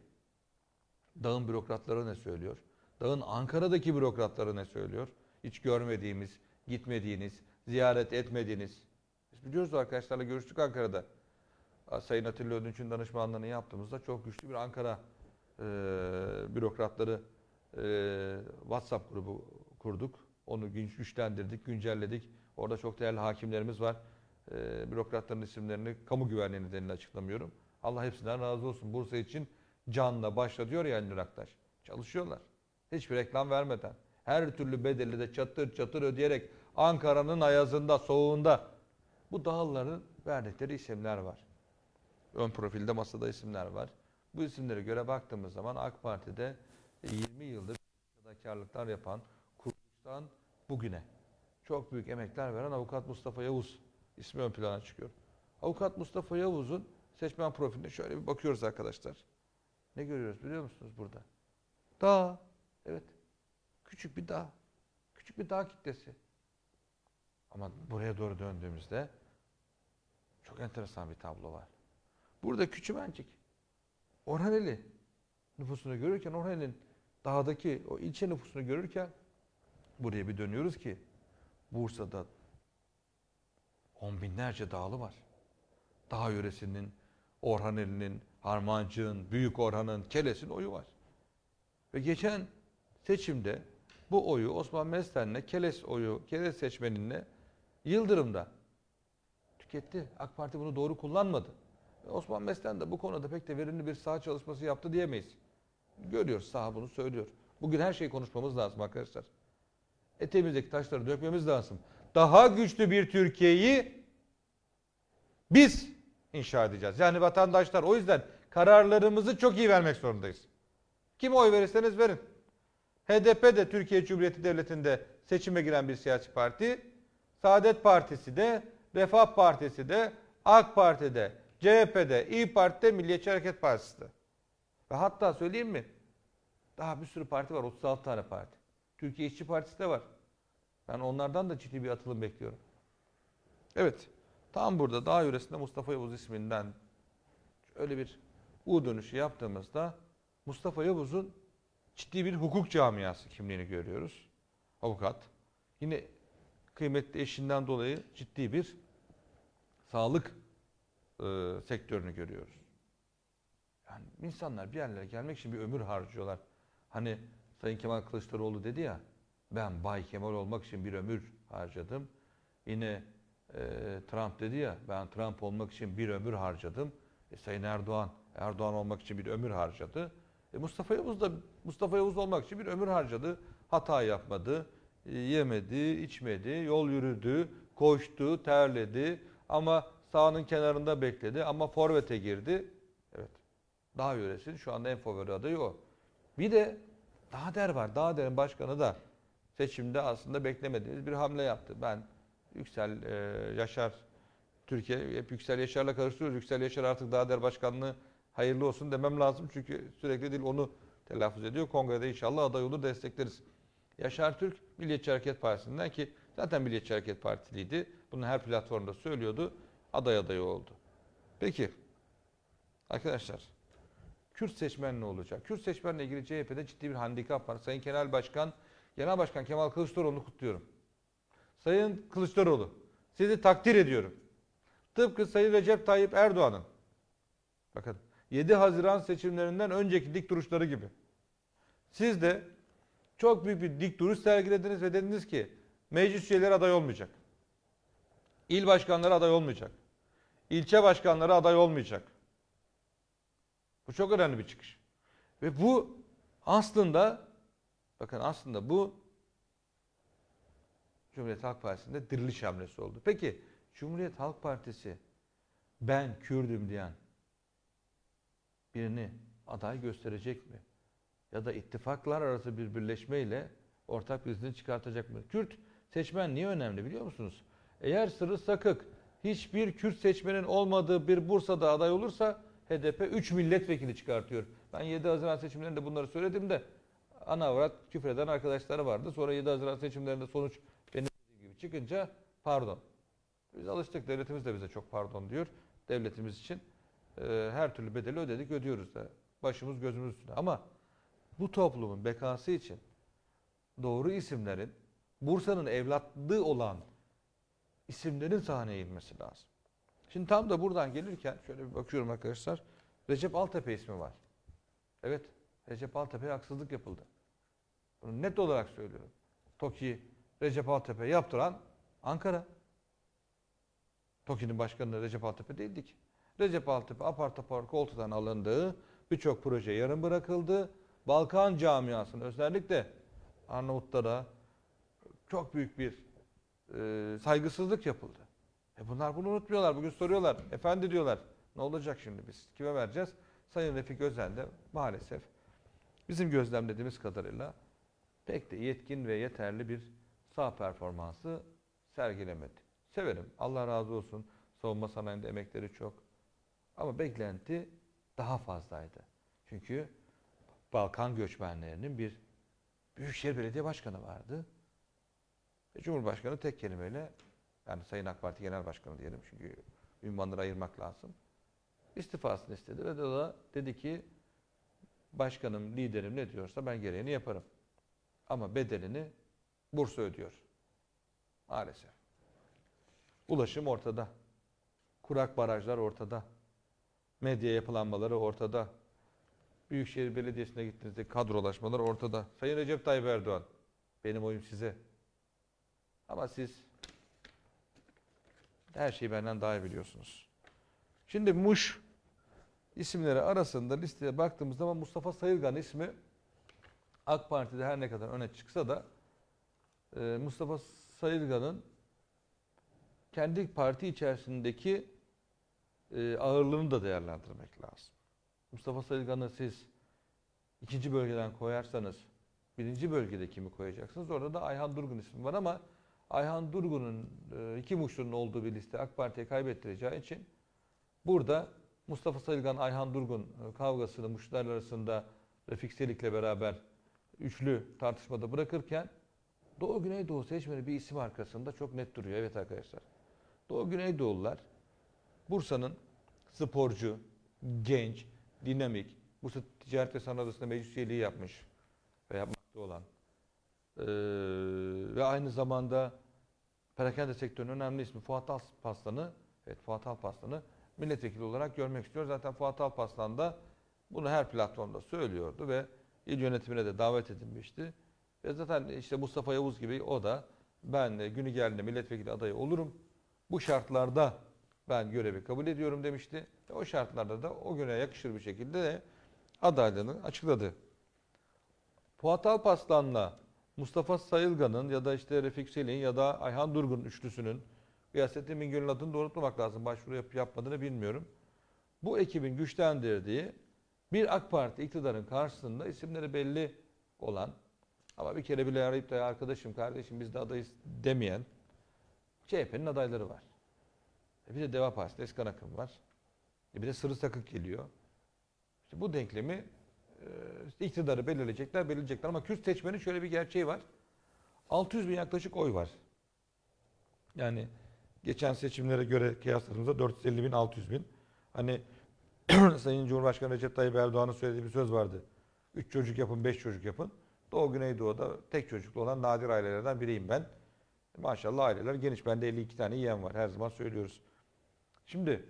dağın bürokratları ne söylüyor? Dağın Ankara'daki bürokratları ne söylüyor? Hiç görmediğimiz, gitmediğiniz, ziyaret etmediğiniz biliyoruz arkadaşlarla görüştük Ankara'da. Sayın Atilla Ödünç'ün danışmanlığını yaptığımızda çok güçlü bir Ankara e, bürokratları e, WhatsApp grubu kurduk. Onu güçlendirdik, güncelledik. Orada çok değerli hakimlerimiz var. E, bürokratların isimlerini kamu güvenliği nedeniyle açıklamıyorum. Allah hepsinden razı olsun. Bursa için canla başlatıyor ya Elnur Aktaş. Çalışıyorlar. Hiçbir reklam vermeden. Her türlü bedeli de çatır çatır ödeyerek Ankara'nın ayazında, soğuğunda bu dağların verdikleri isimler var. Ön profilde masada isimler var. Bu isimlere göre baktığımız zaman AK Parti'de 20 e, yıldır fedakarlıklar yapan, kuruluştan bugüne çok büyük emekler veren avukat Mustafa Yavuz ismi ön plana çıkıyor. Avukat Mustafa Yavuz'un seçmen profiline şöyle bir bakıyoruz arkadaşlar. Ne görüyoruz biliyor musunuz burada? Dağ. Evet. Küçük bir dağ. Küçük bir dağ kitlesi. Ama buraya doğru döndüğümüzde çok enteresan bir tablo var. Burada Küçümencik, Orhaneli nüfusunu görürken, Orhaneli'nin dağdaki o ilçe nüfusunu görürken buraya bir dönüyoruz ki Bursa'da on binlerce dağlı var. Dağ yöresinin, Orhaneli'nin, Harmancı'nın, Büyük Orhan'ın, Keles'in oyu var. Ve geçen seçimde bu oyu Osman Mesten'le Keles oyu, Keles seçmeninle Yıldırım'da tüketti. AK Parti bunu doğru kullanmadı. E, Osman Meslen de bu konuda pek de verimli bir saha çalışması yaptı diyemeyiz. Görüyoruz sağ bunu söylüyor. Bugün her şeyi konuşmamız lazım arkadaşlar. Eteğimizdeki taşları dökmemiz lazım. Daha güçlü bir Türkiye'yi biz inşa edeceğiz. Yani vatandaşlar o yüzden kararlarımızı çok iyi vermek zorundayız. Kim oy verirseniz verin. HDP de Türkiye Cumhuriyeti Devleti'nde seçime giren bir siyasi parti. Saadet Partisi de Refah Partisi de, AK Parti'de, CHP'de, İyi Parti'de, Milliyetçi Hareket Partisi'de. Ve hatta söyleyeyim mi? Daha bir sürü parti var. 36 tane parti. Türkiye İşçi Partisi de var. Ben onlardan da ciddi bir atılım bekliyorum. Evet. Tam burada dağ yöresinde Mustafa Yavuz isminden öyle bir U dönüşü yaptığımızda Mustafa Yavuz'un ciddi bir hukuk camiası kimliğini görüyoruz. Avukat. Yine kıymetli eşinden dolayı ciddi bir sağlık e, sektörünü görüyoruz. Yani insanlar bir yerlere gelmek için bir ömür harcıyorlar. Hani Sayın Kemal Kılıçdaroğlu dedi ya, ben Bay Kemal olmak için bir ömür harcadım. Yine e, Trump dedi ya, ben Trump olmak için bir ömür harcadım. E, Sayın Erdoğan, Erdoğan olmak için bir ömür harcadı. E, Mustafa Yavuz da Mustafa Yavuz olmak için bir ömür harcadı. Hata yapmadı, e, yemedi, içmedi, yol yürüdü, koştu, terledi, ama sahanın kenarında bekledi ama forvete girdi. Evet. Daha yöresin. Şu anda en favori adayı o. Bir de daha der var. daha derin başkanı da seçimde aslında beklemediğimiz bir hamle yaptı. Ben Yüksel e, Yaşar Türkiye hep Yüksel Yaşar'la karıştırıyoruz. Yüksel Yaşar artık daha der başkanlığı hayırlı olsun demem lazım. Çünkü sürekli değil onu telaffuz ediyor. Kongrede inşallah aday olur destekleriz. Yaşar Türk Milliyetçi Hareket Partisi'nden ki Zaten Milliyetçi Hareket Partiliydi. Bunu her platformda söylüyordu. Aday adayı oldu. Peki arkadaşlar Kürt seçmen ne olacak? Kürt seçmenle ilgili CHP'de ciddi bir handikap var. Sayın Genel Başkan, Genel Başkan Kemal Kılıçdaroğlu'nu kutluyorum. Sayın Kılıçdaroğlu, sizi takdir ediyorum. Tıpkı Sayın Recep Tayyip Erdoğan'ın bakın 7 Haziran seçimlerinden önceki dik duruşları gibi. Siz de çok büyük bir dik duruş sergilediniz ve dediniz ki Meclis üyeleri aday olmayacak. İl başkanları aday olmayacak. İlçe başkanları aday olmayacak. Bu çok önemli bir çıkış. Ve bu aslında bakın aslında bu Cumhuriyet Halk Partisi'nde diriliş hamlesi oldu. Peki Cumhuriyet Halk Partisi ben Kürdüm diyen birini aday gösterecek mi? Ya da ittifaklar arası bir birleşmeyle ortak bir çıkartacak mı? Kürt Seçmen niye önemli biliyor musunuz? Eğer sırrı sakık hiçbir Kürt seçmenin olmadığı bir Bursa'da aday olursa HDP 3 milletvekili çıkartıyor. Ben 7 Haziran seçimlerinde bunları söyledim de ana avrat küfreden arkadaşları vardı. Sonra 7 Haziran seçimlerinde sonuç benim gibi çıkınca pardon. Biz alıştık. Devletimiz de bize çok pardon diyor. Devletimiz için e, her türlü bedeli ödedik, ödüyoruz da. Başımız gözümüz üstüne. Ama bu toplumun bekası için doğru isimlerin Bursa'nın evlatlığı olan isimlerin sahneye inmesi lazım. Şimdi tam da buradan gelirken şöyle bir bakıyorum arkadaşlar. Recep Altepe ismi var. Evet Recep Altepe'ye haksızlık yapıldı. Bunu net olarak söylüyorum. TOKİ Recep Altepe yaptıran Ankara. TOKİ'nin başkanı Recep Altepe değildi ki. Recep Altepe apar topar koltuğundan alındı. Birçok proje yarım bırakıldı. Balkan camiasının özellikle Arnavutlara, çok büyük bir e, saygısızlık yapıldı. E bunlar bunu unutmuyorlar. Bugün soruyorlar. Efendi diyorlar. Ne olacak şimdi biz? Kime vereceğiz? Sayın Refik Özel de maalesef bizim gözlemlediğimiz kadarıyla pek de yetkin ve yeterli bir sağ performansı sergilemedi. Severim. Allah razı olsun. Savunma sanayinde emekleri çok. Ama beklenti daha fazlaydı. Çünkü Balkan göçmenlerinin bir Büyükşehir Belediye Başkanı vardı. E, Cumhurbaşkanı tek kelimeyle yani Sayın AK Parti Genel Başkanı diyelim çünkü ünvanları ayırmak lazım. İstifasını istedi ve o da dedi ki başkanım, liderim ne diyorsa ben gereğini yaparım. Ama bedelini Bursa ödüyor. Maalesef. Ulaşım ortada. Kurak barajlar ortada. Medya yapılanmaları ortada. Büyükşehir Belediyesi'ne gittiğinizde kadrolaşmalar ortada. Sayın Recep Tayyip Erdoğan, benim oyum size. Ama siz her şeyi benden daha iyi biliyorsunuz. Şimdi Muş isimleri arasında listeye baktığımız zaman Mustafa Sayılgan ismi AK Parti'de her ne kadar öne çıksa da e, Mustafa Sayılgan'ın kendi parti içerisindeki e, ağırlığını da değerlendirmek lazım. Mustafa Sayılgan'ı siz ikinci bölgeden koyarsanız birinci bölgede kimi koyacaksınız? Orada da Ayhan Durgun ismi var ama Ayhan Durgun'un e, iki muşlunun olduğu bir liste AK Parti'ye kaybettireceği için burada Mustafa Sayılgan, Ayhan Durgun e, kavgasını muşlular arasında Refik Selik'le beraber üçlü tartışmada bırakırken Doğu Güneydoğu seçmeni bir isim arkasında çok net duruyor. Evet arkadaşlar. Doğu Güneydoğullar Bursa'nın sporcu, genç, dinamik, Bursa Ticaret ve Sanayi Odası'nda meclis üyeliği yapmış ve yapmakta olan ee, ve aynı zamanda perakende sektörünün önemli ismi Fuat Alpaslan'ı evet Fuat Alpaslan'ı milletvekili olarak görmek istiyor. Zaten Fuat Alpaslan da bunu her platformda söylüyordu ve il yönetimine de davet edilmişti. Ve zaten işte Mustafa Yavuz gibi o da ben e, günü geldiğinde milletvekili adayı olurum. Bu şartlarda ben görevi kabul ediyorum demişti. Ve o şartlarda da o güne yakışır bir şekilde de adaylığını açıkladı. Fuat Alpaslan'la Mustafa Sayılgan'ın ya da işte Refik Selin ya da Ayhan Durgun üçlüsünün Gıyasettin Bingöl'ün adını da lazım. Başvuru yapıp yapmadığını bilmiyorum. Bu ekibin güçlendirdiği bir AK Parti iktidarın karşısında isimleri belli olan ama bir kere bile arayıp da arkadaşım kardeşim biz de adayız demeyen CHP'nin adayları var. E bir de Deva Partisi, Eskan Akın var. E bir de Sırı Sakık geliyor. İşte bu denklemi ee, iktidarı belirleyecekler, belirleyecekler. Ama Kürt seçmenin şöyle bir gerçeği var. 600 bin yaklaşık oy var. Yani geçen seçimlere göre kıyasladığımızda 450 bin, 600 bin. Hani [CLEARS THROAT] Sayın Cumhurbaşkanı Recep Tayyip Erdoğan'ın söylediği bir söz vardı. "Üç çocuk yapın, beş çocuk yapın. Doğu Güneydoğu'da tek çocuklu olan nadir ailelerden biriyim ben. Maşallah aileler geniş. Bende 52 tane yeğen var. Her zaman söylüyoruz. Şimdi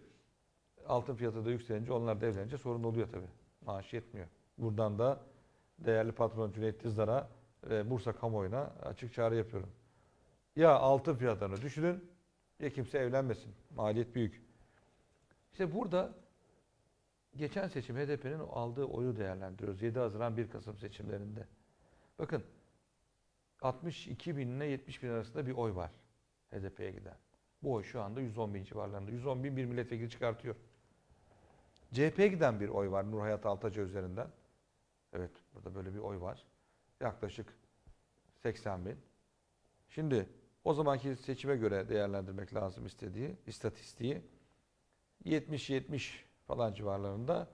altın fiyatı da yükselince onlar da evlenince sorun oluyor tabii. Maaş yetmiyor. Buradan da değerli patron Cüneyt Dizdar'a ve Bursa kamuoyuna açık çağrı yapıyorum. Ya altın fiyatlarını düşünün ya kimse evlenmesin. Maliyet büyük. İşte burada geçen seçim HDP'nin aldığı oyu değerlendiriyoruz. 7 Haziran 1 Kasım seçimlerinde. Bakın 62 bin ile 70 bin arasında bir oy var HDP'ye giden. Bu oy şu anda 110 bin civarlarında. 110 bin bir milletvekili çıkartıyor. CHP'ye giden bir oy var Nurhayat Hayat Altaca üzerinden. Evet burada böyle bir oy var. Yaklaşık 80 bin. Şimdi o zamanki seçime göre değerlendirmek lazım istediği istatistiği. 70-70 falan civarlarında.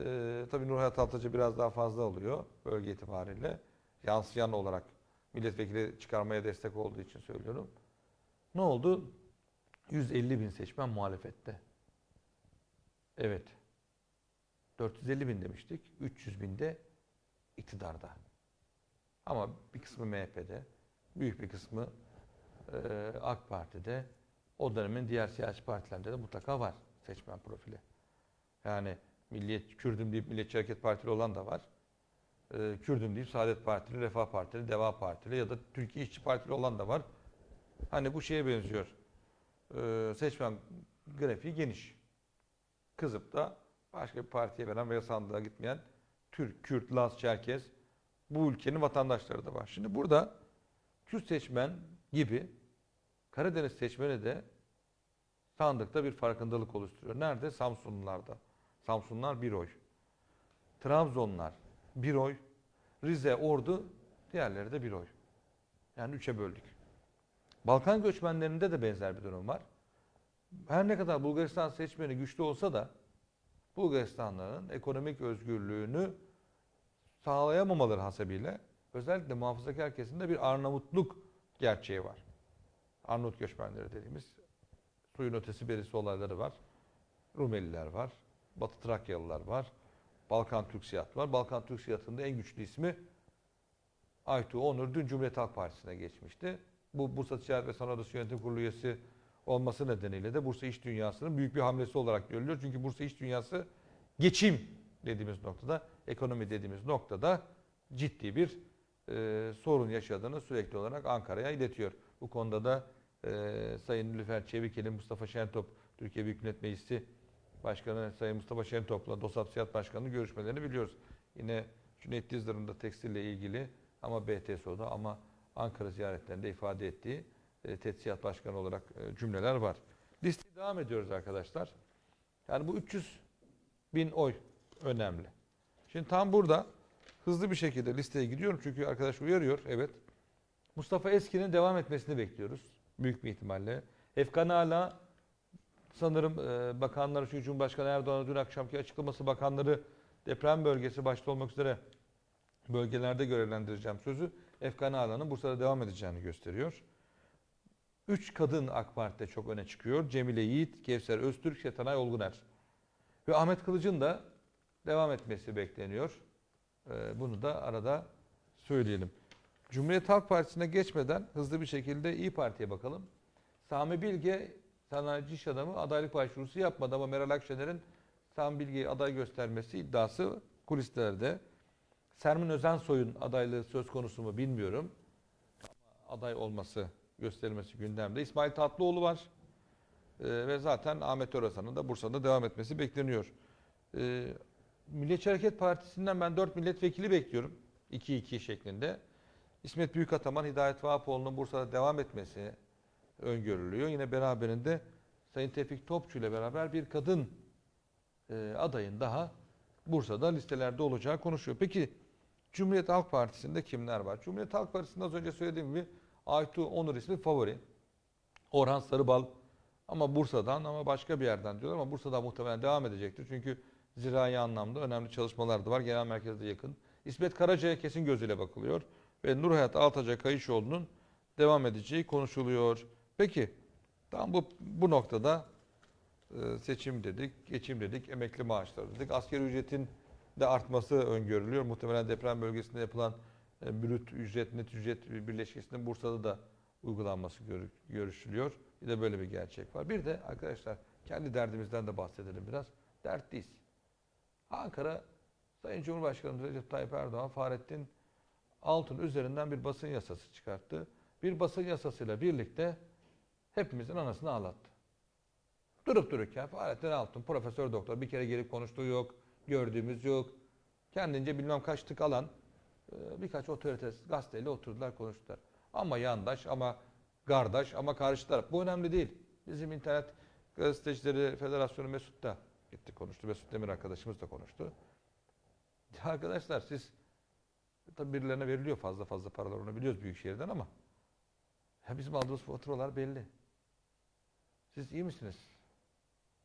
Ee, tabii Nur Hayat biraz daha fazla oluyor bölge itibariyle. Yansıyan olarak milletvekili çıkarmaya destek olduğu için söylüyorum. Ne oldu? 150 bin seçmen muhalefette. Evet. 450 bin demiştik. 300 bin de iktidarda. Ama bir kısmı MHP'de, büyük bir kısmı e, AK Parti'de, o dönemin diğer siyasi partilerinde de mutlaka var seçmen profili. Yani milliyet, Kürdüm deyip Milliyetçi Hareket Partili olan da var. E, Kürdüm deyip Saadet Partili, Refah Partili, Deva Partili ya da Türkiye İşçi Partili olan da var. Hani bu şeye benziyor. E, seçmen grafiği geniş. Kızıp da başka bir partiye veren veya sandığa gitmeyen Türk, Kürt, Laz, Çerkez bu ülkenin vatandaşları da var. Şimdi burada Kürt seçmen gibi Karadeniz seçmeni de sandıkta bir farkındalık oluşturuyor. Nerede? Samsunlularda. Samsunlar bir oy. Trabzonlar bir oy. Rize, Ordu diğerleri de bir oy. Yani üçe böldük. Balkan göçmenlerinde de benzer bir durum var. Her ne kadar Bulgaristan seçmeni güçlü olsa da Bulgaristanların ekonomik özgürlüğünü sağlayamamaları hasebiyle özellikle muhafazakar kesimde bir Arnavutluk gerçeği var. Arnavut göçmenleri dediğimiz suyun ötesi berisi olayları var. Rumeliler var, Batı Trakyalılar var, Balkan Türk Siyahı var. Balkan Türk Siyahı'nın en güçlü ismi Aytu Onur dün Cumhuriyet Halk Partisi'ne geçmişti. Bu Bursa Ticaret ve Sanayi Odası Yönetim Kurulu üyesi olması nedeniyle de Bursa iş dünyasının büyük bir hamlesi olarak görülüyor. Çünkü Bursa iş dünyası geçim dediğimiz noktada, ekonomi dediğimiz noktada ciddi bir e, sorun yaşadığını sürekli olarak Ankara'ya iletiyor. Bu konuda da e, Sayın Nilüfer Çevikeli, Mustafa Şentop, Türkiye Büyük Millet Meclisi Başkanı Sayın Mustafa Şentop'la DOSAP Siyahat Başkanı'nın görüşmelerini biliyoruz. Yine Cüneyt Dizdar'ın da tekstille ilgili ama BTSO'da ama Ankara ziyaretlerinde ifade ettiği e, Tetsiyat Başkanı olarak e, cümleler var. Liste devam ediyoruz arkadaşlar. Yani bu 300 bin oy önemli. Şimdi tam burada hızlı bir şekilde listeye gidiyorum çünkü arkadaş uyarıyor. Evet. Mustafa Eski'nin devam etmesini bekliyoruz. Büyük bir ihtimalle. Efkan Ala sanırım e, bakanları, şu Cumhurbaşkanı Erdoğan'ın dün akşamki açıklaması bakanları deprem bölgesi başta olmak üzere bölgelerde görevlendireceğim sözü Efkan Ağa'nın Bursa'da devam edeceğini gösteriyor. Üç kadın AK Parti'de çok öne çıkıyor. Cemile Yiğit, Kevser Öztürk, ve Tanay Olguner. Ve Ahmet Kılıç'ın da devam etmesi bekleniyor. Ee, bunu da arada söyleyelim. Cumhuriyet Halk Partisi'ne geçmeden hızlı bir şekilde İyi Parti'ye bakalım. Sami Bilge sanayici iş adamı adaylık başvurusu yapmadı ama Meral Akşener'in Sami Bilge'yi aday göstermesi iddiası kulislerde. Sermin Özensoy'un adaylığı söz konusu mu bilmiyorum. Ama aday olması gösterilmesi gündemde. İsmail Tatlıoğlu var. E, ve zaten Ahmet Örasan'ın da Bursa'da devam etmesi bekleniyor. E, Milliyetçi Hareket Partisi'nden ben 4 milletvekili bekliyorum. 2-2 şeklinde. İsmet Büyükataman, Hidayet Vahapoğlu'nun Bursa'da devam etmesi öngörülüyor. Yine beraberinde Sayın Tevfik Topçu ile beraber bir kadın e, adayın daha Bursa'da listelerde olacağı konuşuyor. Peki Cumhuriyet Halk Partisi'nde kimler var? Cumhuriyet Halk Partisi'nde az önce söylediğim gibi Aytu Onur ismi favori. Orhan Sarıbal ama Bursa'dan ama başka bir yerden diyorlar ama Bursa'dan muhtemelen devam edecektir. Çünkü zirai anlamda önemli çalışmalar da var. Genel merkezde yakın. İsmet Karaca'ya kesin gözüyle bakılıyor. Ve Nurhayat Altaca Kayışoğlu'nun devam edeceği konuşuluyor. Peki tam bu, bu noktada e, seçim dedik, geçim dedik, emekli maaşları dedik. Asgari ücretin de artması öngörülüyor. Muhtemelen deprem bölgesinde yapılan e, brüt ücret, net ücret birleşkesinde Bursa'da da uygulanması görüşülüyor. Bir de böyle bir gerçek var. Bir de arkadaşlar kendi derdimizden de bahsedelim biraz. Dertliyiz. Ankara Sayın Cumhurbaşkanımız Recep Tayyip Erdoğan Fahrettin Altun üzerinden bir basın yasası çıkarttı. Bir basın yasasıyla birlikte hepimizin anasını ağlattı. Durup dururken Fahrettin Altun profesör doktor bir kere gelip konuştuğu yok, gördüğümüz yok. Kendince bilmem kaç tık alan ee, birkaç otorite gazeteyle oturdular konuştular. Ama yandaş ama kardeş ama karşı taraf. Bu önemli değil. Bizim internet gazetecileri federasyonu Mesut da gitti konuştu. Mesut Demir arkadaşımız da konuştu. [LAUGHS] arkadaşlar siz tabi birilerine veriliyor fazla fazla paralar onu biliyoruz büyük şehirden ama ya bizim aldığımız faturalar belli. Siz iyi misiniz?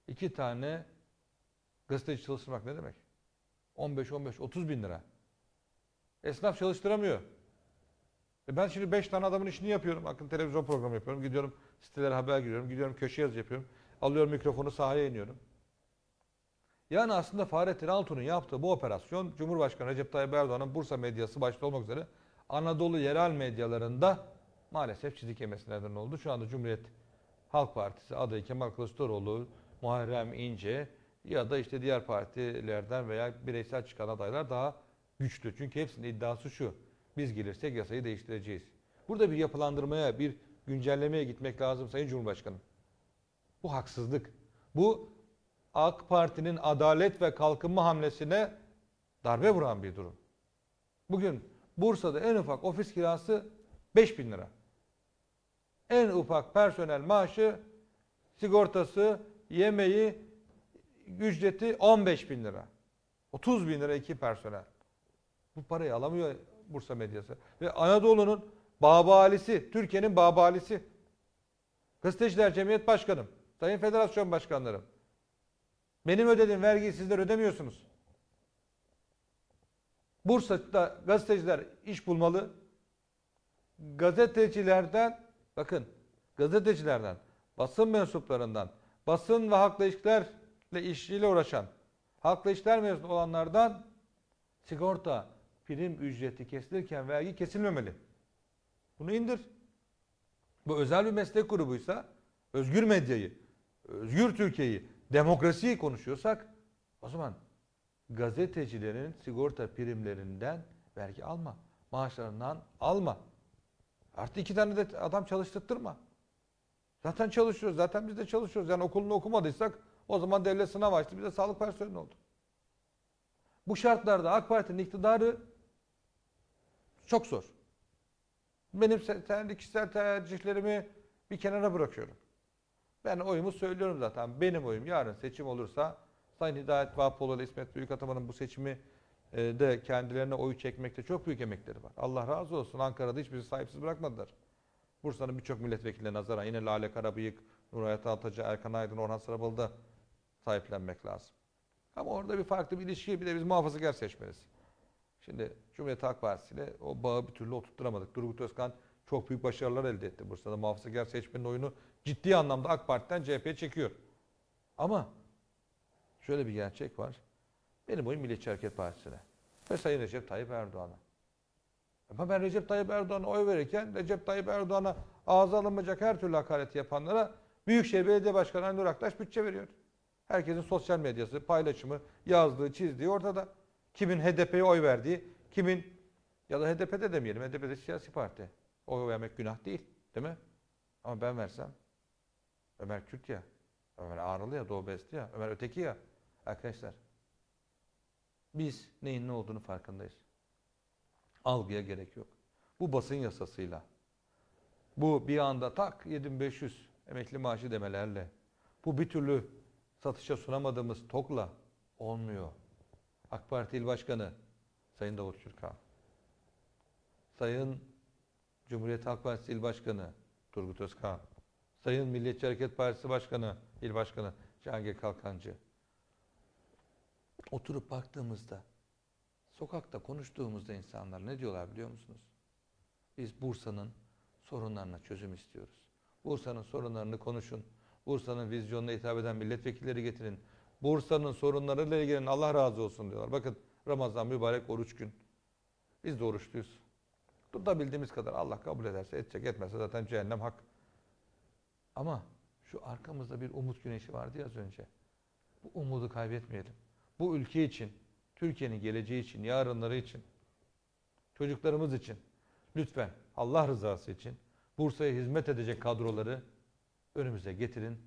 İki tane gazeteci çalıştırmak ne demek? 15-15-30 bin lira. Esnaf çalıştıramıyor. E ben şimdi 5 tane adamın işini yapıyorum. Bakın televizyon programı yapıyorum. Gidiyorum sitelere haber giriyorum. Gidiyorum köşe yazı yapıyorum. Alıyorum mikrofonu sahaya iniyorum. Yani aslında Fahrettin Altun'un yaptığı bu operasyon Cumhurbaşkanı Recep Tayyip Erdoğan'ın Bursa medyası başta olmak üzere Anadolu yerel medyalarında maalesef çizik yemesi neden oldu. Şu anda Cumhuriyet Halk Partisi adayı Kemal Kılıçdaroğlu, Muharrem İnce ya da işte diğer partilerden veya bireysel çıkan adaylar daha güçlü. Çünkü hepsinin iddiası şu. Biz gelirsek yasayı değiştireceğiz. Burada bir yapılandırmaya, bir güncellemeye gitmek lazım Sayın Cumhurbaşkanım. Bu haksızlık. Bu AK Parti'nin adalet ve kalkınma hamlesine darbe vuran bir durum. Bugün Bursa'da en ufak ofis kirası 5 bin lira. En ufak personel maaşı, sigortası, yemeği, ücreti 15 bin lira. 30 bin lira iki personel. Bu parayı alamıyor Bursa medyası. Ve Anadolu'nun babalisi, Türkiye'nin babalisi. Gazeteciler Cemiyet Başkanım, Sayın Federasyon Başkanlarım. Benim ödediğim vergiyi sizler ödemiyorsunuz. Bursa'da gazeteciler iş bulmalı. Gazetecilerden, bakın gazetecilerden, basın mensuplarından, basın ve halkla ilişkilerle işçiyle uğraşan, halkla işler mezunu olanlardan sigorta, prim ücreti kesilirken vergi kesilmemeli. Bunu indir. Bu özel bir meslek grubuysa özgür medyayı, özgür Türkiye'yi, demokrasiyi konuşuyorsak o zaman gazetecilerin sigorta primlerinden vergi alma. Maaşlarından alma. Artı iki tane de adam çalıştırtırma. Zaten çalışıyoruz. Zaten biz de çalışıyoruz. Yani okulunu okumadıysak o zaman devlet sınav açtı. Biz de sağlık personeli oldu. Bu şartlarda AK Parti'nin iktidarı çok zor. Benim kendi kişisel tercihlerimi bir kenara bırakıyorum. Ben oyumu söylüyorum zaten. Benim oyum yarın seçim olursa Sayın Hidayet Vahapoğlu ile İsmet Büyükataman'ın bu seçimi e, de kendilerine oy çekmekte çok büyük emekleri var. Allah razı olsun Ankara'da hiçbirisi sahipsiz bırakmadılar. Bursa'nın birçok milletvekiline nazaran yine Lale Karabıyık, Nuray Altacı, Erkan Aydın, Orhan Sırabalı'da sahiplenmek lazım. Ama orada bir farklı bir ilişki bir de biz muhafazakar seçmeliyiz. Şimdi Cumhuriyet Halk Partisi ile o bağı bir türlü oturtturamadık. Durgut Özkan çok büyük başarılar elde etti. Bursa'da muhafazakar seçmenin oyunu ciddi anlamda AK Parti'den CHP'ye çekiyor. Ama şöyle bir gerçek var. Benim oyun Milliyetçi Hareket Partisi'ne ve Sayın Recep Tayyip Erdoğan'a. Ama ben Recep Tayyip Erdoğan'a oy verirken Recep Tayyip Erdoğan'a ağza alınmayacak her türlü hakareti yapanlara Büyükşehir Belediye Başkanı Anur Aktaş bütçe veriyor. Herkesin sosyal medyası, paylaşımı, yazdığı, çizdiği ortada. Kimin HDP'ye oy verdiği, kimin ya da HDP'de demeyelim. HDP'de siyasi parti. Oy vermek günah değil. Değil mi? Ama ben versem Ömer Kürt ya, Ömer Ağrılı ya, Doğu Besti ya, Ömer Öteki ya. Arkadaşlar biz neyin ne olduğunu farkındayız. Algıya gerek yok. Bu basın yasasıyla, bu bir anda tak 7500 emekli maaşı demelerle, bu bir türlü satışa sunamadığımız tokla olmuyor. AK Parti İl Başkanı Sayın Davut Türkan, Sayın Cumhuriyet Halk Partisi İl Başkanı Turgut Özkan, Sayın Milliyetçi Hareket Partisi Başkanı, İl Başkanı Cihangir Kalkancı. Oturup baktığımızda, sokakta konuştuğumuzda insanlar ne diyorlar biliyor musunuz? Biz Bursa'nın sorunlarına çözüm istiyoruz. Bursa'nın sorunlarını konuşun. Bursa'nın vizyonuna hitap eden milletvekilleri getirin. Bursa'nın sorunlarıyla ilgilenen Allah razı olsun diyorlar. Bakın Ramazan mübarek oruç gün. Biz de oruçluyuz. Tutabildiğimiz kadar Allah kabul ederse edecek etmezse zaten cehennem hak. Ama şu arkamızda bir umut güneşi vardı ya az önce. Bu umudu kaybetmeyelim. Bu ülke için, Türkiye'nin geleceği için, yarınları için, çocuklarımız için lütfen Allah rızası için Bursa'ya hizmet edecek kadroları önümüze getirin.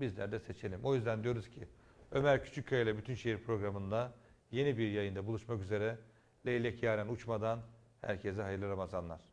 Bizler de seçelim. O yüzden diyoruz ki Ömer Küçükkaya ile Bütün Şehir programında yeni bir yayında buluşmak üzere. Leylek yaren uçmadan herkese hayırlı Ramazanlar.